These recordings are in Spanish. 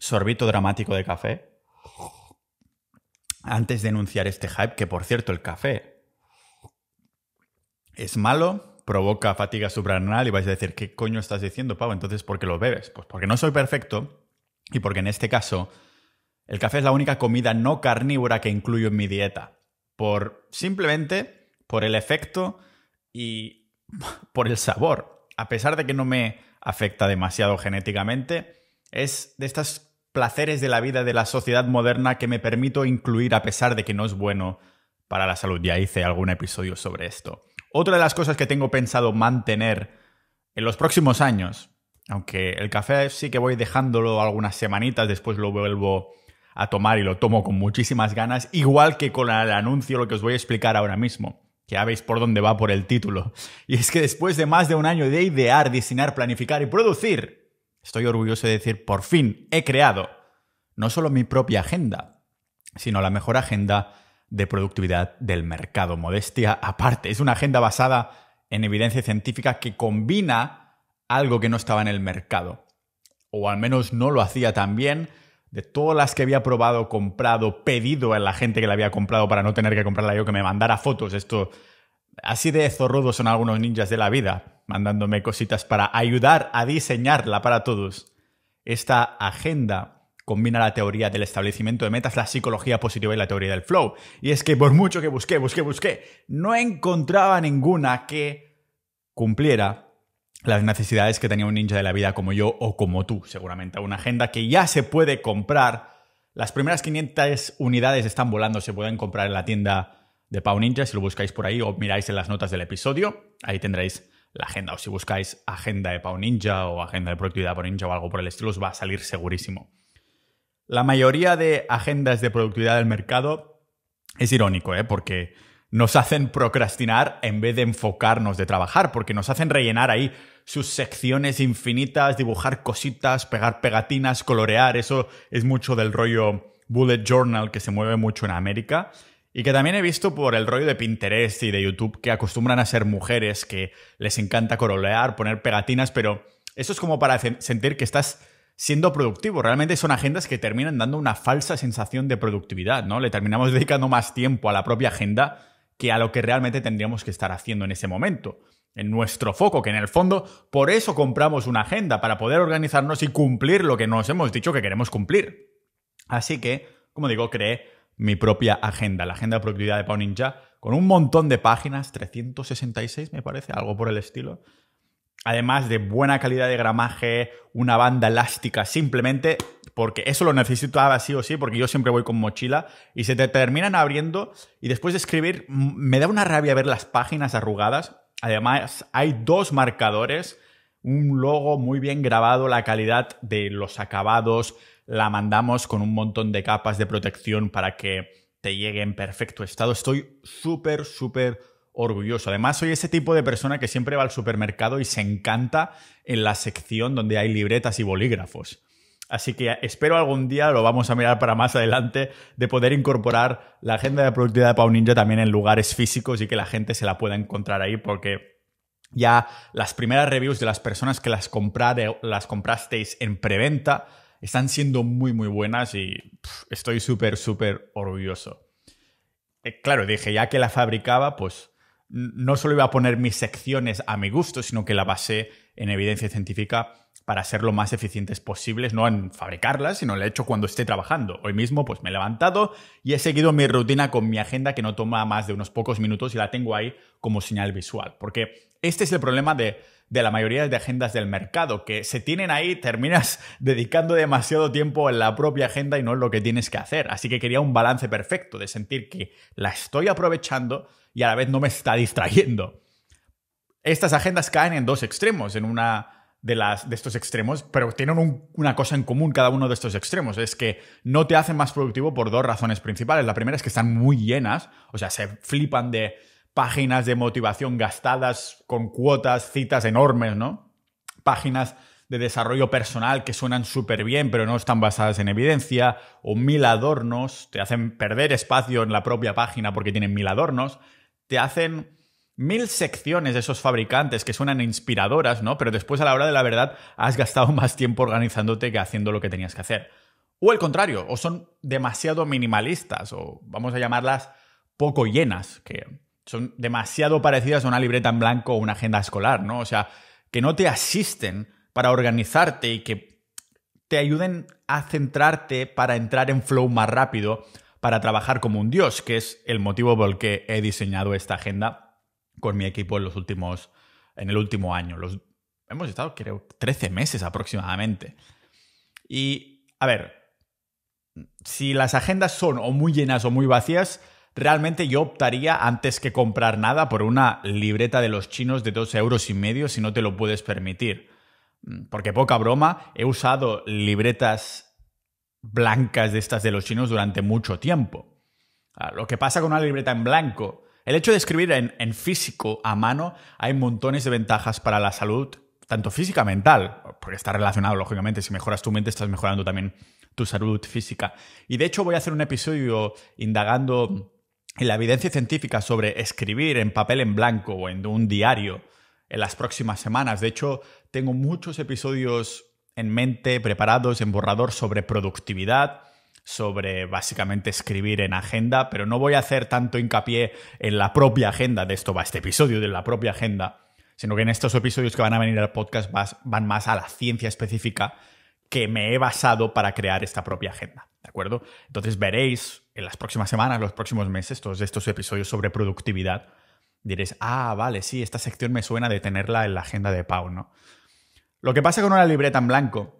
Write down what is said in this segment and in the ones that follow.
sorbito dramático de café. Antes de enunciar este hype, que por cierto, el café es malo, provoca fatiga suprarrenal y vais a decir, ¿qué coño estás diciendo, Pau? Entonces, ¿por qué lo bebes? Pues porque no soy perfecto y porque en este caso el café es la única comida no carnívora que incluyo en mi dieta. Por simplemente por el efecto y por el sabor. A pesar de que no me afecta demasiado genéticamente, es de estas placeres de la vida de la sociedad moderna que me permito incluir a pesar de que no es bueno para la salud. Ya hice algún episodio sobre esto. Otra de las cosas que tengo pensado mantener en los próximos años, aunque el café sí que voy dejándolo algunas semanitas, después lo vuelvo a tomar y lo tomo con muchísimas ganas, igual que con el anuncio, lo que os voy a explicar ahora mismo, ya veis por dónde va por el título. Y es que después de más de un año de idear, diseñar, planificar y producir, Estoy orgulloso de decir, por fin he creado no solo mi propia agenda, sino la mejor agenda de productividad del mercado. Modestia aparte, es una agenda basada en evidencia científica que combina algo que no estaba en el mercado, o al menos no lo hacía tan bien, de todas las que había probado, comprado, pedido a la gente que la había comprado para no tener que comprarla yo, que me mandara fotos, esto así de zorrudos son algunos ninjas de la vida mandándome cositas para ayudar a diseñarla para todos. Esta agenda combina la teoría del establecimiento de metas, la psicología positiva y la teoría del flow. Y es que por mucho que busqué, busqué, busqué, no encontraba ninguna que cumpliera las necesidades que tenía un ninja de la vida como yo o como tú, seguramente. Una agenda que ya se puede comprar. Las primeras 500 unidades están volando, se pueden comprar en la tienda de Pau Ninja si lo buscáis por ahí o miráis en las notas del episodio. Ahí tendréis la agenda. O si buscáis agenda de Pau Ninja o agenda de productividad Pau Ninja o algo por el estilo, os va a salir segurísimo. La mayoría de agendas de productividad del mercado es irónico, ¿eh? porque nos hacen procrastinar en vez de enfocarnos de trabajar, porque nos hacen rellenar ahí sus secciones infinitas, dibujar cositas, pegar pegatinas, colorear. Eso es mucho del rollo bullet journal que se mueve mucho en América. Y que también he visto por el rollo de Pinterest y de YouTube que acostumbran a ser mujeres que les encanta corolear, poner pegatinas, pero eso es como para sentir que estás siendo productivo. Realmente son agendas que terminan dando una falsa sensación de productividad, ¿no? Le terminamos dedicando más tiempo a la propia agenda que a lo que realmente tendríamos que estar haciendo en ese momento en nuestro foco, que en el fondo por eso compramos una agenda, para poder organizarnos y cumplir lo que nos hemos dicho que queremos cumplir. Así que, como digo, creé mi propia agenda, la agenda de productividad de Pau Ninja, con un montón de páginas, 366 me parece, algo por el estilo. Además de buena calidad de gramaje, una banda elástica, simplemente porque eso lo necesitaba sí o sí, porque yo siempre voy con mochila y se te terminan abriendo y después de escribir me da una rabia ver las páginas arrugadas. Además hay dos marcadores, un logo muy bien grabado, la calidad de los acabados, la mandamos con un montón de capas de protección para que te llegue en perfecto estado. Estoy súper, súper orgulloso. Además, soy ese tipo de persona que siempre va al supermercado y se encanta en la sección donde hay libretas y bolígrafos. Así que espero algún día, lo vamos a mirar para más adelante, de poder incorporar la agenda de productividad de Pau Ninja también en lugares físicos y que la gente se la pueda encontrar ahí, porque ya las primeras reviews de las personas que las, las comprasteis en preventa están siendo muy, muy buenas y estoy súper, súper orgulloso. Eh, claro, dije, ya que la fabricaba, pues no solo iba a poner mis secciones a mi gusto, sino que la basé en evidencia científica para ser lo más eficientes posibles, no en fabricarlas, sino la he hecho cuando esté trabajando. Hoy mismo pues me he levantado y he seguido mi rutina con mi agenda que no toma más de unos pocos minutos y la tengo ahí como señal visual, porque este es el problema de de la mayoría de agendas del mercado, que se tienen ahí, terminas dedicando demasiado tiempo en la propia agenda y no en lo que tienes que hacer. Así que quería un balance perfecto de sentir que la estoy aprovechando y a la vez no me está distrayendo. Estas agendas caen en dos extremos, en una de, las, de estos extremos, pero tienen una cosa en común cada uno de estos extremos, es que no te hacen más productivo por dos razones principales. La primera es que están muy llenas, o sea, se flipan de páginas de motivación gastadas con cuotas, citas enormes, ¿no? Páginas de desarrollo personal que suenan súper bien pero no están basadas en evidencia, o mil adornos, te hacen perder espacio en la propia página porque tienen mil adornos, te hacen mil secciones de esos fabricantes que suenan inspiradoras, ¿no? Pero después a la hora de la verdad has gastado más tiempo organizándote que haciendo lo que tenías que hacer. O el contrario, o son demasiado minimalistas, o vamos a llamarlas poco llenas, que son demasiado parecidas a una libreta en blanco o una agenda escolar, ¿no? O sea, que no te asisten para organizarte y que te ayuden a centrarte para entrar en flow más rápido, para trabajar como un dios, que es el motivo por el que he diseñado esta agenda con mi equipo en los últimos en el último año. Los, hemos estado, creo, 13 meses aproximadamente. Y, a ver, si las agendas son o muy llenas o muy vacías, Realmente yo optaría antes que comprar nada por una libreta de los chinos de dos euros y medio si no te lo puedes permitir. Mm, porque poca broma, he usado libretas blancas de estas de los chinos durante mucho tiempo. Ah, lo que pasa con una libreta en blanco, el hecho de escribir en, en físico a mano, hay montones de ventajas para la salud, tanto física, mental, porque está relacionado, lógicamente, si mejoras tu mente estás mejorando también tu salud física. Y de hecho voy a hacer un episodio indagando la evidencia científica sobre escribir en papel en blanco o en un diario en las próximas semanas. De hecho, tengo muchos episodios en mente preparados en borrador sobre productividad, sobre básicamente escribir en agenda, pero no voy a hacer tanto hincapié en la propia agenda de esto, va este episodio de la propia agenda, sino que en estos episodios que van a venir al podcast van más a la ciencia específica que me he basado para crear esta propia agenda. ¿De acuerdo? Entonces veréis en las próximas semanas, los próximos meses, todos estos episodios sobre productividad. Diréis, ah, vale, sí, esta sección me suena de tenerla en la agenda de Pau, ¿no? Lo que pasa con una libreta en blanco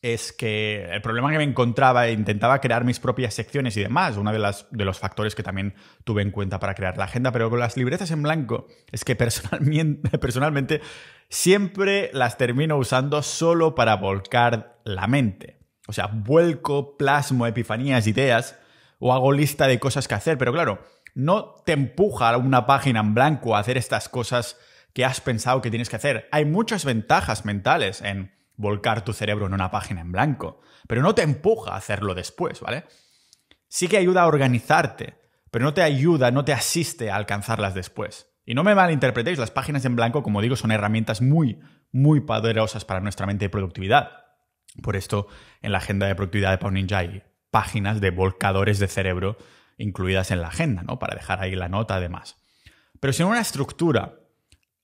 es que el problema que me encontraba, e intentaba crear mis propias secciones y demás, uno de, las, de los factores que también tuve en cuenta para crear la agenda, pero con las libretas en blanco es que personalmente, personalmente siempre las termino usando solo para volcar la mente. O sea, vuelco, plasmo, epifanías, ideas, o hago lista de cosas que hacer, pero claro, no te empuja a una página en blanco a hacer estas cosas que has pensado que tienes que hacer. Hay muchas ventajas mentales en volcar tu cerebro en una página en blanco, pero no te empuja a hacerlo después, ¿vale? Sí que ayuda a organizarte, pero no te ayuda, no te asiste a alcanzarlas después. Y no me malinterpretéis, las páginas en blanco, como digo, son herramientas muy, muy poderosas para nuestra mente y productividad. Por esto, en la agenda de productividad de Pau Ninja hay páginas de volcadores de cerebro incluidas en la agenda, ¿no? Para dejar ahí la nota, además. Pero sin una estructura,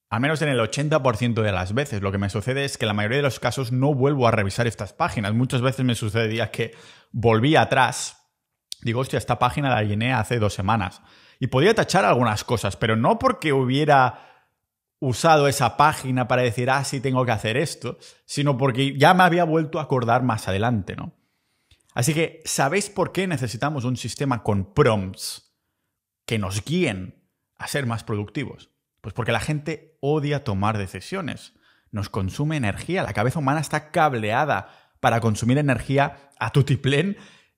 al menos en el 80% de las veces, lo que me sucede es que la mayoría de los casos no vuelvo a revisar estas páginas. Muchas veces me sucedía que volví atrás, digo, hostia, esta página la llené hace dos semanas. Y podía tachar algunas cosas, pero no porque hubiera usado esa página para decir, ah, sí tengo que hacer esto, sino porque ya me había vuelto a acordar más adelante, ¿no? Así que, ¿sabéis por qué necesitamos un sistema con prompts que nos guíen a ser más productivos? Pues porque la gente odia tomar decisiones, nos consume energía, la cabeza humana está cableada para consumir energía a tutiplén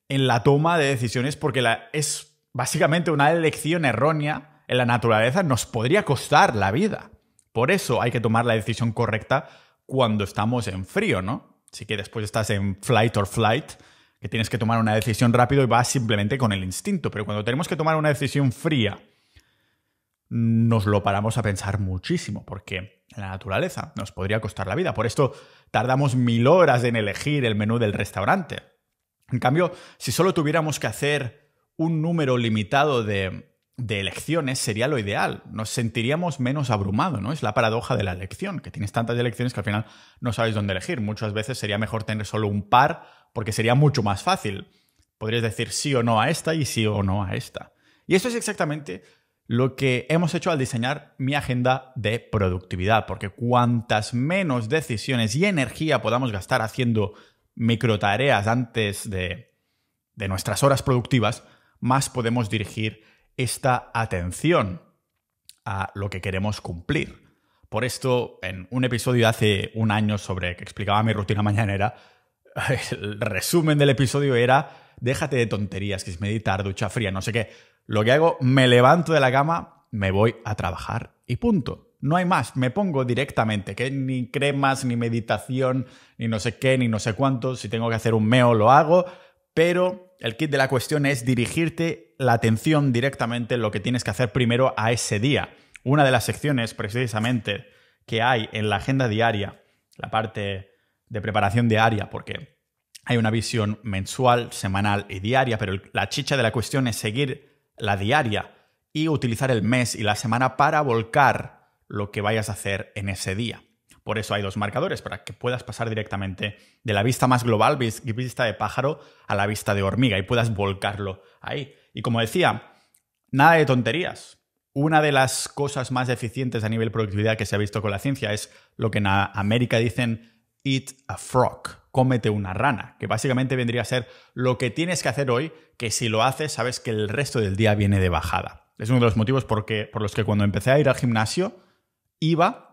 en la toma de decisiones porque la, es básicamente una elección errónea en la naturaleza, nos podría costar la vida. Por eso hay que tomar la decisión correcta cuando estamos en frío, ¿no? Así que después estás en flight or flight, que tienes que tomar una decisión rápido y vas simplemente con el instinto. Pero cuando tenemos que tomar una decisión fría, nos lo paramos a pensar muchísimo, porque la naturaleza nos podría costar la vida. Por esto tardamos mil horas en elegir el menú del restaurante. En cambio, si solo tuviéramos que hacer un número limitado de de elecciones sería lo ideal. Nos sentiríamos menos abrumados, ¿no? Es la paradoja de la elección, que tienes tantas elecciones que al final no sabes dónde elegir. Muchas veces sería mejor tener solo un par porque sería mucho más fácil. Podrías decir sí o no a esta y sí o no a esta. Y esto es exactamente lo que hemos hecho al diseñar mi agenda de productividad, porque cuantas menos decisiones y energía podamos gastar haciendo micro tareas antes de, de nuestras horas productivas, más podemos dirigir esta atención a lo que queremos cumplir. Por esto, en un episodio de hace un año sobre que explicaba mi rutina mañanera, el resumen del episodio era, déjate de tonterías, que es meditar, ducha fría, no sé qué. Lo que hago, me levanto de la cama, me voy a trabajar y punto. No hay más, me pongo directamente, que ni cremas, ni meditación, ni no sé qué, ni no sé cuánto. Si tengo que hacer un meo, lo hago, pero el kit de la cuestión es dirigirte la atención directamente en lo que tienes que hacer primero a ese día. Una de las secciones precisamente que hay en la agenda diaria, la parte de preparación diaria, porque hay una visión mensual, semanal y diaria, pero la chicha de la cuestión es seguir la diaria y utilizar el mes y la semana para volcar lo que vayas a hacer en ese día. Por eso hay dos marcadores, para que puedas pasar directamente de la vista más global, vista de pájaro, a la vista de hormiga y puedas volcarlo ahí. Y como decía, nada de tonterías. Una de las cosas más eficientes a nivel productividad que se ha visto con la ciencia es lo que en América dicen eat a frog, cómete una rana, que básicamente vendría a ser lo que tienes que hacer hoy, que si lo haces sabes que el resto del día viene de bajada. Es uno de los motivos por los que cuando empecé a ir al gimnasio iba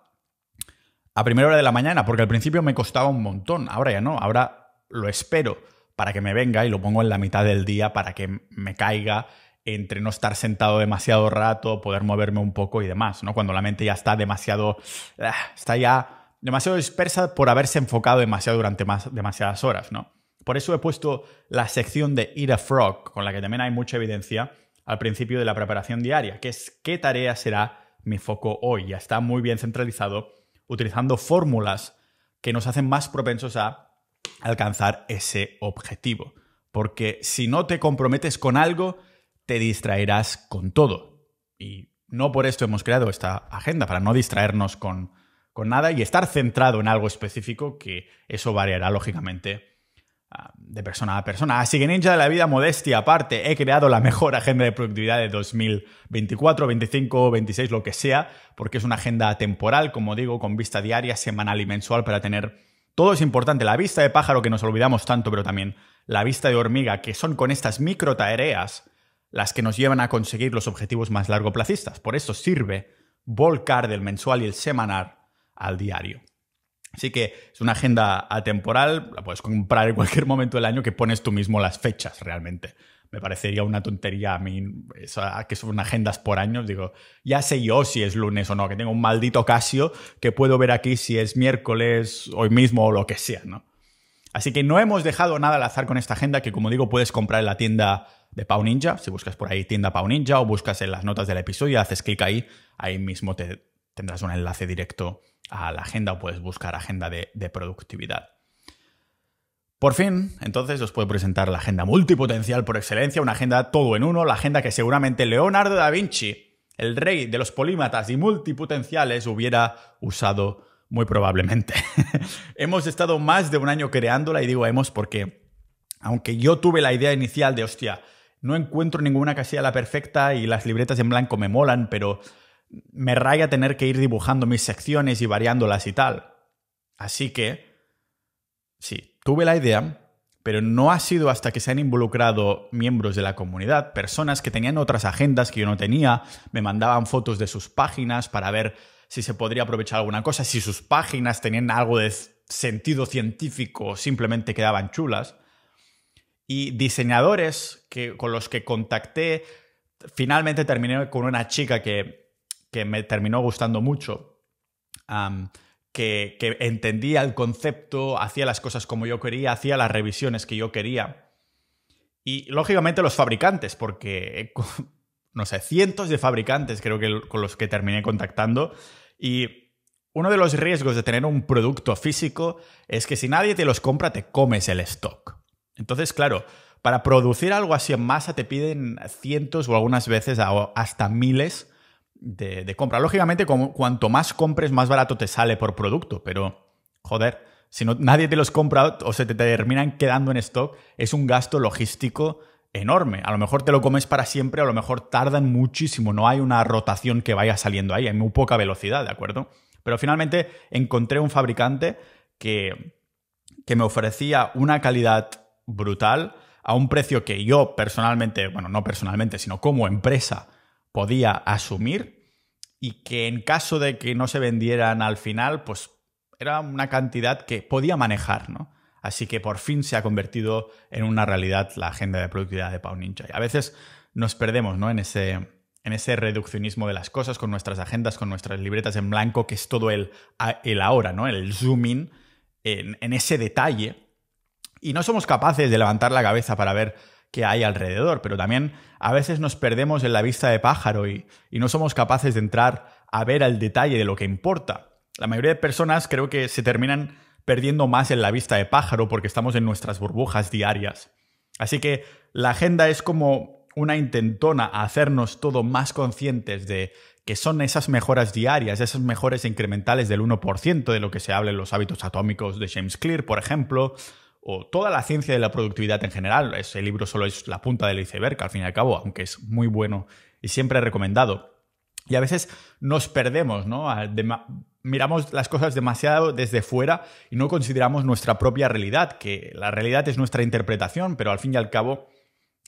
a primera hora de la mañana, porque al principio me costaba un montón, ahora ya no, ahora lo espero para que me venga y lo pongo en la mitad del día para que me caiga entre no estar sentado demasiado rato, poder moverme un poco y demás, ¿no? Cuando la mente ya está demasiado, ah, está ya demasiado dispersa por haberse enfocado demasiado durante más, demasiadas horas, ¿no? Por eso he puesto la sección de Eat a Frog, con la que también hay mucha evidencia al principio de la preparación diaria, que es qué tarea será mi foco hoy. Ya está muy bien centralizado utilizando fórmulas que nos hacen más propensos a alcanzar ese objetivo. Porque si no te comprometes con algo, te distraerás con todo. Y no por esto hemos creado esta agenda, para no distraernos con, nada y estar centrado en algo específico que eso variará lógicamente Ah, de persona a persona. Así que Ninja de la Vida, modestia aparte, he creado la mejor agenda de productividad de 2024, 25, 26, lo que sea, porque es una agenda temporal, como digo, con vista diaria, semanal y mensual para tener... Todo es importante, la vista de pájaro que nos olvidamos tanto, pero también la vista de hormiga, que son con estas micro tareas las que nos llevan a conseguir los objetivos más largo largoplacistas. Por eso sirve volcar del mensual y el semanal al diario. Así que es una agenda atemporal, la puedes comprar en cualquier momento del año que pones tú mismo las fechas realmente. Me parecería una tontería a mí que son agendas por años. Digo, ya sé yo si es lunes o no, que tengo un maldito Casio que puedo ver aquí si es miércoles, hoy mismo o lo que sea, ¿no? Así que no hemos dejado nada al azar con esta agenda que, como digo, puedes comprar en la tienda de Pau Ninja. Si buscas por ahí tienda Pau Ninja o buscas en las notas del episodio, haces clic ahí, ahí mismo te, tendrás un enlace directo a la agenda o puedes buscar agenda de, productividad. Por fin, entonces os puedo presentar la agenda multipotencial por excelencia, una agenda todo en uno, la agenda que seguramente Leonardo da Vinci, el rey de los polímatas y multipotenciales, hubiera usado muy probablemente. hemos estado más de un año creándola y digo hemos porque, aunque yo tuve la idea inicial de, hostia, no encuentro ninguna casilla la perfecta y las libretas en blanco me molan, pero me raya tener que ir dibujando mis secciones y variándolas y tal. Así que, sí, tuve la idea, pero no ha sido hasta que se han involucrado miembros de la comunidad, personas que tenían otras agendas que yo no tenía, me mandaban fotos de sus páginas para ver si se podría aprovechar alguna cosa, si sus páginas tenían algo de sentido científico o simplemente quedaban chulas. Y diseñadores que, con los que contacté, finalmente terminé con una chica que que me terminó gustando mucho. que, que, entendía el concepto, hacía las cosas como yo quería, hacía las revisiones que yo quería. Y lógicamente los fabricantes, porque no sé, cientos de fabricantes creo que con los que terminé contactando. Y uno de los riesgos de tener un producto físico es que si nadie te los compra, te comes el stock. Entonces, claro, para producir algo así en masa te piden cientos o algunas veces hasta miles de, compra. Lógicamente, como, cuanto más compres, más barato te sale por producto, pero joder, si no, nadie te los compra o se te terminan quedando en stock, es un gasto logístico enorme. A lo mejor te lo comes para siempre, a lo mejor tardan muchísimo, no hay una rotación que vaya saliendo ahí, hay muy poca velocidad, ¿de acuerdo? Pero finalmente encontré un fabricante que, que me ofrecía una calidad brutal a un precio que yo personalmente, bueno, no personalmente, sino como empresa podía asumir y que en caso de que no se vendieran al final, pues era una cantidad que podía manejar, ¿no? Así que por fin se ha convertido en una realidad la agenda de productividad de Pau Ninja. Y a veces nos perdemos ¿no? en, ese, en ese reduccionismo de las cosas, con nuestras agendas, con nuestras libretas en blanco, que es todo el, el ahora, ¿no? el zooming en, ese detalle. Y no somos capaces de levantar la cabeza para ver hay alrededor, pero también a veces nos perdemos en la vista de pájaro y, no somos capaces de entrar a ver al detalle de lo que importa. La mayoría de personas creo que se terminan perdiendo más en la vista de pájaro porque estamos en nuestras burbujas diarias. Así que la agenda es como una intentona a hacernos todo más conscientes de que son esas mejoras diarias, esas mejores incrementales del 1% de lo que se habla en los hábitos atómicos de James Clear, por ejemplo, o toda la ciencia de la productividad en general. Ese libro solo es la punta del iceberg, al fin y al cabo, aunque es muy bueno y siempre recomendado. Y a veces nos perdemos, ¿no? miramos las cosas demasiado desde fuera y no consideramos nuestra propia realidad, que la realidad es nuestra interpretación, pero al fin y al cabo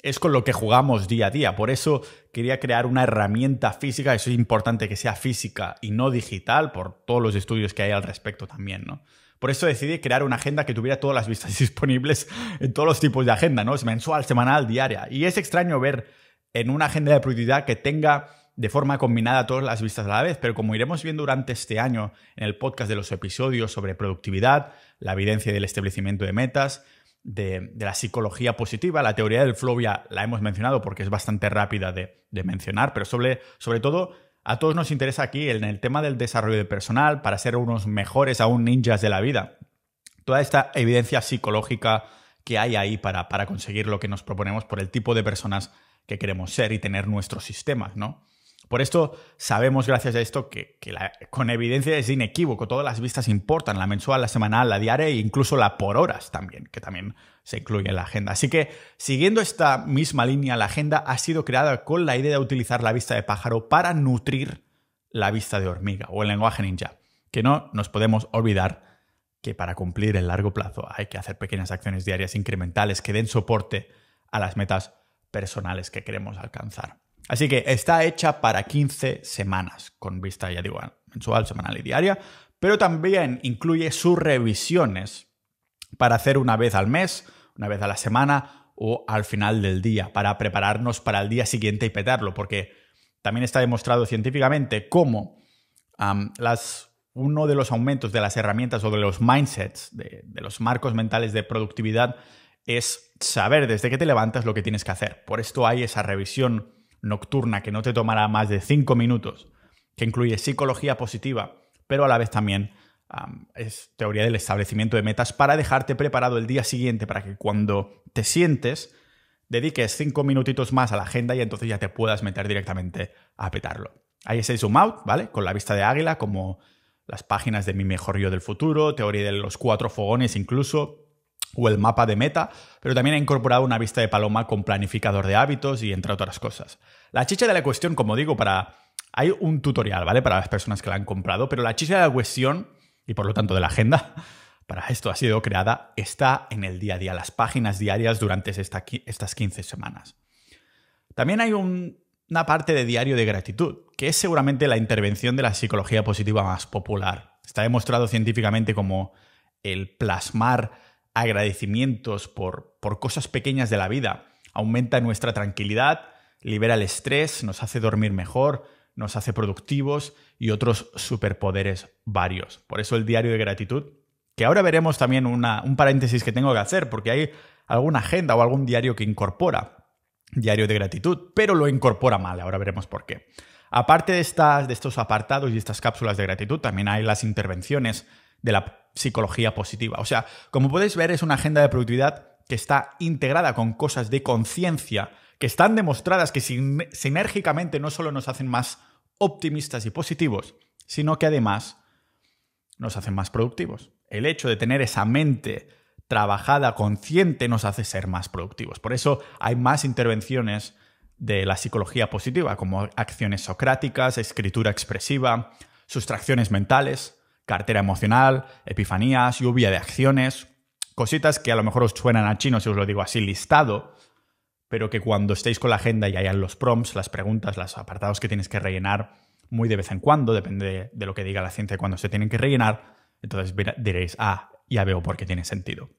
es con lo que jugamos día a día. Por eso quería crear una herramienta física, eso es importante que sea física y no digital, por todos los estudios que hay al respecto también, ¿no? Por eso decidí crear una agenda que tuviera todas las vistas disponibles en todos los tipos de agenda, ¿no? Es mensual, semanal, diaria. Y es extraño ver en una agenda de productividad que tenga de forma combinada todas las vistas a la vez, pero como iremos viendo durante este año en el podcast de los episodios sobre productividad, la evidencia del establecimiento de metas, de, la psicología positiva, la teoría del flow ya la hemos mencionado porque es bastante rápida de, mencionar, pero sobre, sobre todo a todos nos interesa aquí en el tema del desarrollo de personal para ser unos mejores aún ninjas de la vida. Toda esta evidencia psicológica que hay ahí para, para conseguir lo que nos proponemos por el tipo de personas que queremos ser y tener nuestros sistemas, ¿no? Por esto sabemos gracias a esto que, con evidencia es inequívoco, todas las vistas importan, la mensual, la semanal, la diaria e incluso la por horas también, que también se incluye en la agenda. Así que siguiendo esta misma línea, la agenda ha sido creada con la idea de utilizar la vista de pájaro para nutrir la vista de hormiga o el lenguaje ninja, que no nos podemos olvidar que para cumplir el largo plazo hay que hacer pequeñas acciones diarias incrementales que den soporte a las metas personales que queremos alcanzar. Así que está hecha para 15 semanas, con vista, ya digo, mensual, semanal y diaria, pero también incluye sus revisiones para hacer una vez al mes, una vez a la semana o al final del día, para prepararnos para el día siguiente y petarlo, porque también está demostrado científicamente cómo las, uno de los aumentos de las herramientas o de los mindsets, de, de los marcos mentales de productividad, es saber desde que te levantas lo que tienes que hacer. Por esto hay esa revisión nocturna que no te tomará más de cinco minutos, que incluye psicología positiva, pero a la vez también es teoría del establecimiento de metas para dejarte preparado el día siguiente para que cuando te sientes dediques cinco minutitos más a la agenda y entonces ya te puedas meter directamente a petarlo. es ese zoom out, ¿vale? Con la vista de águila, como las páginas de Mi Mejor Yo del Futuro, teoría de los cuatro fogones incluso, o el mapa de meta, pero también ha incorporado una vista de paloma con planificador de hábitos y entre otras cosas. La chicha de la cuestión, como digo, para... Hay un tutorial, ¿vale? Para las personas que la han comprado, pero la chicha de la cuestión, y por lo tanto de la agenda, para esto ha sido creada, está en el día a día, las páginas diarias durante estas 15 semanas. También hay una parte de diario de gratitud, que es seguramente la intervención de la psicología positiva más popular. Está demostrado científicamente como el plasmar agradecimientos por, por cosas pequeñas de la vida aumenta nuestra tranquilidad, libera el estrés, nos hace dormir mejor, nos hace productivos y otros superpoderes varios. Por eso el diario de gratitud, que ahora veremos también un paréntesis que tengo que hacer, porque hay alguna agenda o algún diario que incorpora diario de gratitud, pero lo incorpora mal, ahora veremos por qué. Aparte de, estas, de estos apartados y estas cápsulas de gratitud, también hay las intervenciones de la psicología positiva. O sea, como podéis ver, es una agenda de productividad que está integrada con cosas de conciencia que están demostradas que sinérgicamente no solo nos hacen más optimistas y positivos, sino que además nos hacen más productivos. El hecho de tener esa mente trabajada, consciente, nos hace ser más productivos. Por eso hay más intervenciones de la psicología positiva, como acciones socráticas, escritura expresiva, sustracciones mentales, cartera emocional, epifanías, lluvia de acciones, cositas que a lo mejor os suenan a chino si os lo digo así listado, pero que cuando estéis con la agenda y hayan los prompts, las preguntas, los apartados que tienes que rellenar muy de vez en cuando, depende de, lo que diga la ciencia cuando se tienen que rellenar, entonces diréis, ah, ya veo por qué tiene sentido.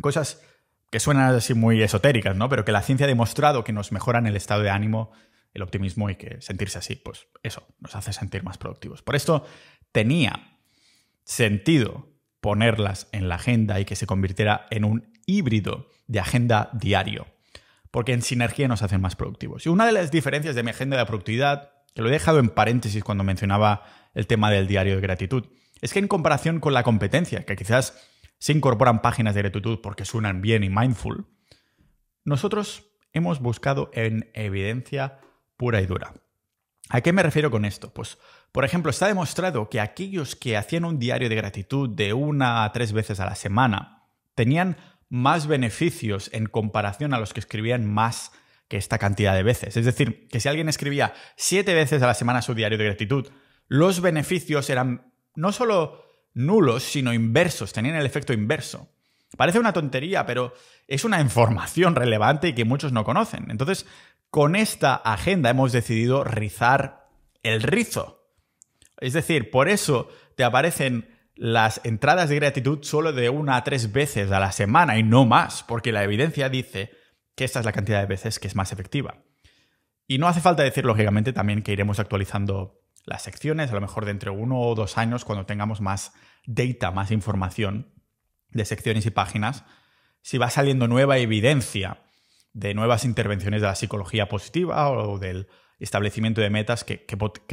Cosas que suenan así muy esotéricas, ¿no? Pero que la ciencia ha demostrado que nos mejoran el estado de ánimo, el optimismo y que sentirse así, pues eso, nos hace sentir más productivos. Por esto tenía sentido ponerlas en la agenda y que se convirtiera en un híbrido de agenda diario porque en sinergia nos hacen más productivos. Y una de las diferencias de mi agenda de productividad, que lo he dejado en paréntesis cuando mencionaba el tema del diario de gratitud, es que en comparación con la competencia, que quizás se incorporan páginas de gratitud porque suenan bien y mindful, nosotros hemos buscado en evidencia pura y dura. ¿A qué me refiero con esto? Pues, por ejemplo, está demostrado que aquellos que hacían un diario de gratitud de una a tres veces a la semana tenían más beneficios en comparación a los que escribían más que esta cantidad de veces. Es decir, que si alguien escribía siete veces a la semana su diario de gratitud, los beneficios eran no solo nulos, sino inversos, tenían el efecto inverso. Parece una tontería, pero es una información relevante y que muchos no conocen. Entonces, con esta agenda hemos decidido rizar el rizo. Es decir, por eso te aparecen las entradas de gratitud solo de una a tres veces a la semana y no más, porque la evidencia dice que esta es la cantidad de veces que es más efectiva. Y no hace falta decir, lógicamente, también que iremos actualizando las secciones, a lo mejor dentro de uno o dos años, cuando tengamos más data, más información de secciones y páginas, si va saliendo nueva evidencia de nuevas intervenciones de la psicología positiva o del establecimiento de metas que,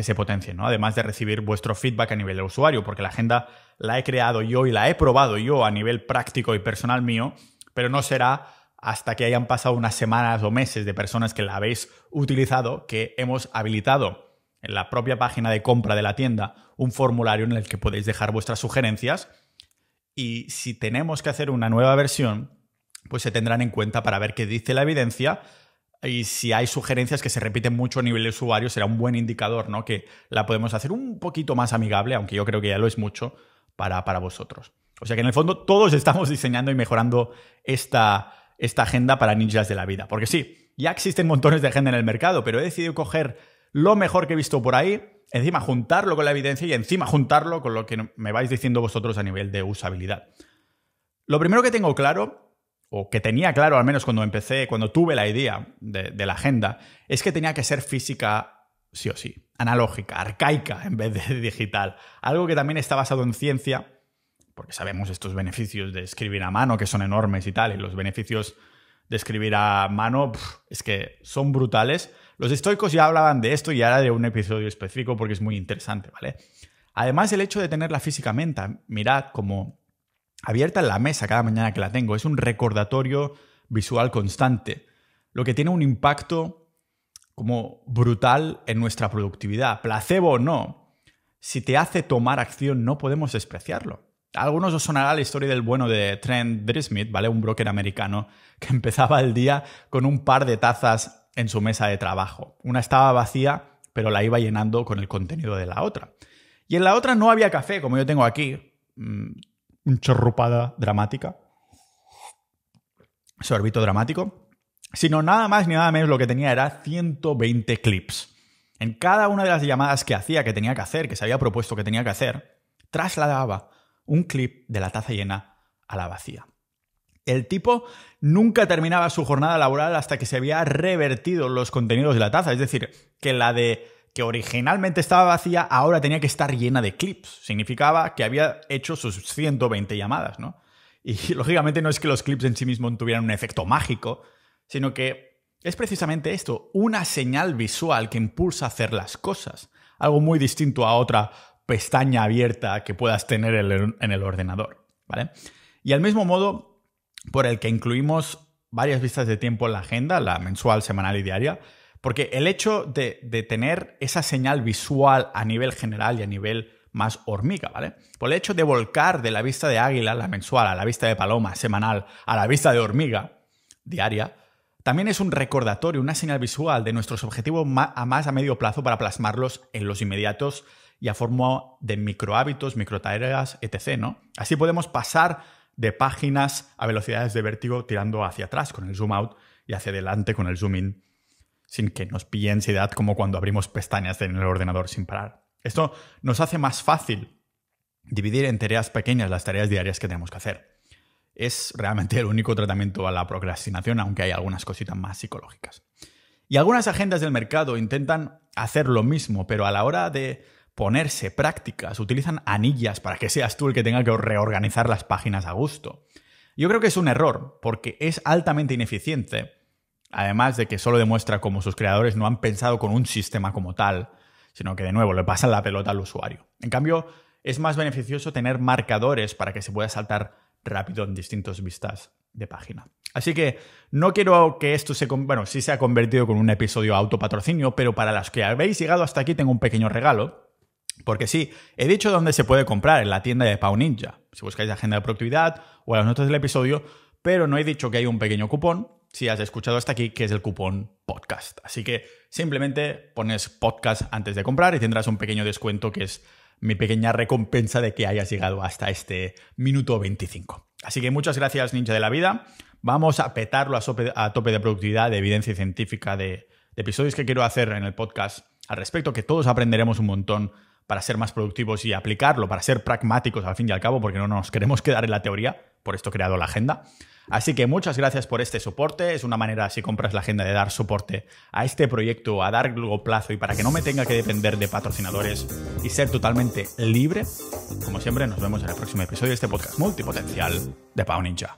se potencien, ¿no? además de recibir vuestro feedback a nivel de usuario, porque la agenda la he creado yo y la he probado yo a nivel práctico y personal mío, pero no será hasta que hayan pasado unas semanas o meses de personas que la habéis utilizado que hemos habilitado en la propia página de compra de la tienda un formulario en el que podéis dejar vuestras sugerencias y si tenemos que hacer una nueva versión, pues se tendrán en cuenta para ver qué dice la evidencia y si hay sugerencias que se repiten mucho a nivel de usuario, será un buen indicador, ¿no? Que la podemos hacer un poquito más amigable, aunque yo creo que ya lo es mucho, para, vosotros. O sea que en el fondo todos estamos diseñando y mejorando esta, esta agenda para ninjas de la vida. Porque sí, ya existen montones de agenda en el mercado, pero he decidido coger lo mejor que he visto por ahí, encima juntarlo con la evidencia y encima juntarlo con lo que me vais diciendo vosotros a nivel de usabilidad. Lo primero que tengo claro, o que tenía claro al menos cuando empecé, cuando tuve la idea de la agenda, es que tenía que ser física sí o sí analógica, arcaica en vez de digital. Algo que también está basado en ciencia, porque sabemos estos beneficios de escribir a mano, que son enormes y tal, y los beneficios de escribir a mano es que son brutales. Los estoicos ya hablaban de esto y ahora de un episodio específico porque es muy interesante, ¿vale? Además, el hecho de tenerla físicamente, mirad como abierta en la mesa cada mañana que la tengo, es un recordatorio visual constante, lo que tiene un impacto como brutal en nuestra productividad. Placebo o no, si te hace tomar acción no podemos despreciarlo. A algunos os sonará la historia del bueno de Trent Drismith, ¿vale? Un broker americano que empezaba el día con un par de tazas en su mesa de trabajo. Una estaba vacía, pero la iba llenando con el contenido de la otra. Y en la otra no había café, como yo tengo aquí. Mm, un chorrupada dramática. Sorbito dramático sino nada más ni nada menos lo que tenía era 120 clips. En cada una de las llamadas que hacía, que tenía que hacer, que se había propuesto que tenía que hacer, trasladaba un clip de la taza llena a la vacía. El tipo nunca terminaba su jornada laboral hasta que se había revertido los contenidos de la taza, es decir, que la de que originalmente estaba vacía ahora tenía que estar llena de clips. Significaba que había hecho sus 120 llamadas, ¿no? Y lógicamente no es que los clips en sí mismos tuvieran un efecto mágico, sino que es precisamente esto, una señal visual que impulsa a hacer las cosas, algo muy distinto a otra pestaña abierta que puedas tener en el ordenador, ¿vale? Y al mismo modo por el que incluimos varias vistas de tiempo en la agenda, la mensual, semanal y diaria, porque el hecho de, tener esa señal visual a nivel general y a nivel más hormiga, ¿vale? Por el hecho de volcar de la vista de águila, la mensual, a la vista de paloma, semanal, a la vista de hormiga, diaria, también es un recordatorio, una señal visual de nuestros objetivos a más a medio plazo para plasmarlos en los inmediatos y a forma de micro hábitos, micro tareas, etc. Así podemos pasar de páginas a velocidades de vértigo tirando hacia atrás con el zoom out y hacia adelante con el zoom in, sin que nos pille ansiedad como cuando abrimos pestañas en el ordenador sin parar. Esto nos hace más fácil dividir en tareas pequeñas las tareas diarias que tenemos que hacer es realmente el único tratamiento a la procrastinación, aunque hay algunas cositas más psicológicas. Y algunas agendas del mercado intentan hacer lo mismo, pero a la hora de ponerse prácticas, utilizan anillas para que seas tú el que tenga que reorganizar las páginas a gusto. Yo creo que es un error, porque es altamente ineficiente, además de que solo demuestra cómo sus creadores no han pensado con un sistema como tal, sino que de nuevo le pasan la pelota al usuario. En cambio, es más beneficioso tener marcadores para que se pueda saltar rápido en distintas vistas de página. Así que no quiero que esto se... Bueno, sí se ha convertido con un episodio autopatrocinio, pero para las que habéis llegado hasta aquí tengo un pequeño regalo. Porque sí, he dicho dónde se puede comprar, en la tienda de Pau Ninja. Si buscáis agenda de productividad o en las notas del episodio, pero no he dicho que hay un pequeño cupón, si has escuchado hasta aquí, que es el cupón podcast. Así que simplemente pones podcast antes de comprar y tendrás un pequeño descuento que es mi pequeña recompensa de que hayas llegado hasta este minuto 25. Así que muchas gracias, ninja de la vida. Vamos a petarlo a, tope de productividad, de evidencia científica, de episodios que quiero hacer en el podcast al respecto, que todos aprenderemos un montón para ser más productivos y aplicarlo, para ser pragmáticos al fin y al cabo, porque no nos queremos quedar en la teoría, por esto he creado la agenda. Así que muchas gracias por este soporte, es una manera, si compras la agenda, de dar soporte a este proyecto a largo plazo y para que no me tenga que depender de patrocinadores y ser totalmente libre. Como siempre, nos vemos en el próximo episodio de este podcast multipotencial de Pau Ninja.